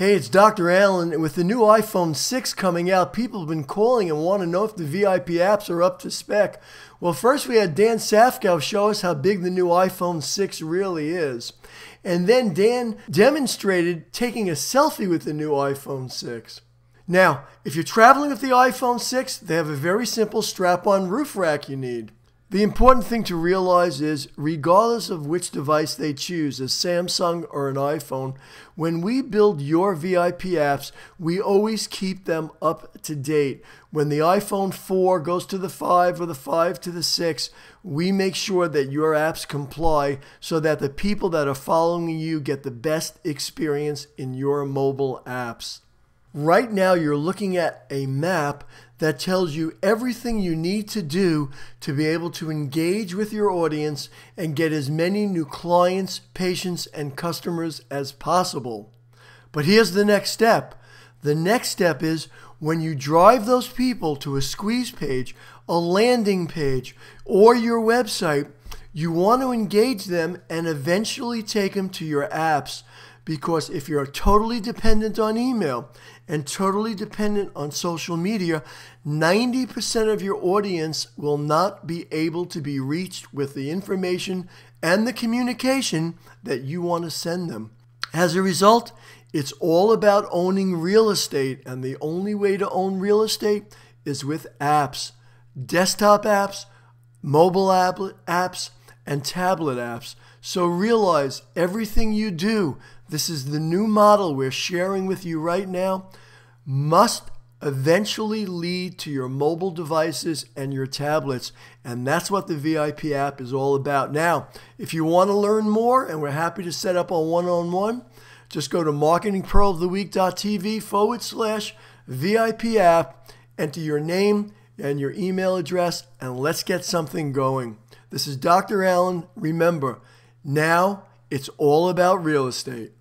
Hey, it's Dr. Allen. With the new iPhone 6 coming out, people have been calling and want to know if the VIP apps are up to spec. Well, first we had Dan Safkow show us how big the new iPhone 6 really is. And then Dan demonstrated taking a selfie with the new iPhone 6. Now, if you're traveling with the iPhone 6, they have a very simple strap on roof rack you need. The important thing to realize is, regardless of which device they choose, a Samsung or an iPhone, when we build your VIP apps, we always keep them up to date. When the iPhone 4 goes to the 5 or the 5 to the 6, we make sure that your apps comply so that the people that are following you get the best experience in your mobile apps. Right now, you're looking at a map that tells you everything you need to do to be able to engage with your audience and get as many new clients, patients, and customers as possible. But here's the next step the next step is when you drive those people to a squeeze page, a landing page, or your website, you want to engage them and eventually take them to your apps because if you're totally dependent on email and totally dependent on social media, 90% of your audience will not be able to be reached with the information and the communication that you want to send them. As a result, it's all about owning real estate, and the only way to own real estate is with apps desktop apps, mobile app, apps, and tablet apps. So realize everything you do, this is the new model we're sharing with you right now, must eventually lead to your mobile devices and your tablets. And that's what the VIP app is all about. Now, if you want to learn more, and we're happy to set up a one on one, just go to marketingpearloftheweek.tv forward slash VIP app, enter your name and your email address, and let's get something going. This is Dr. Allen. Remember, now it's all about real estate.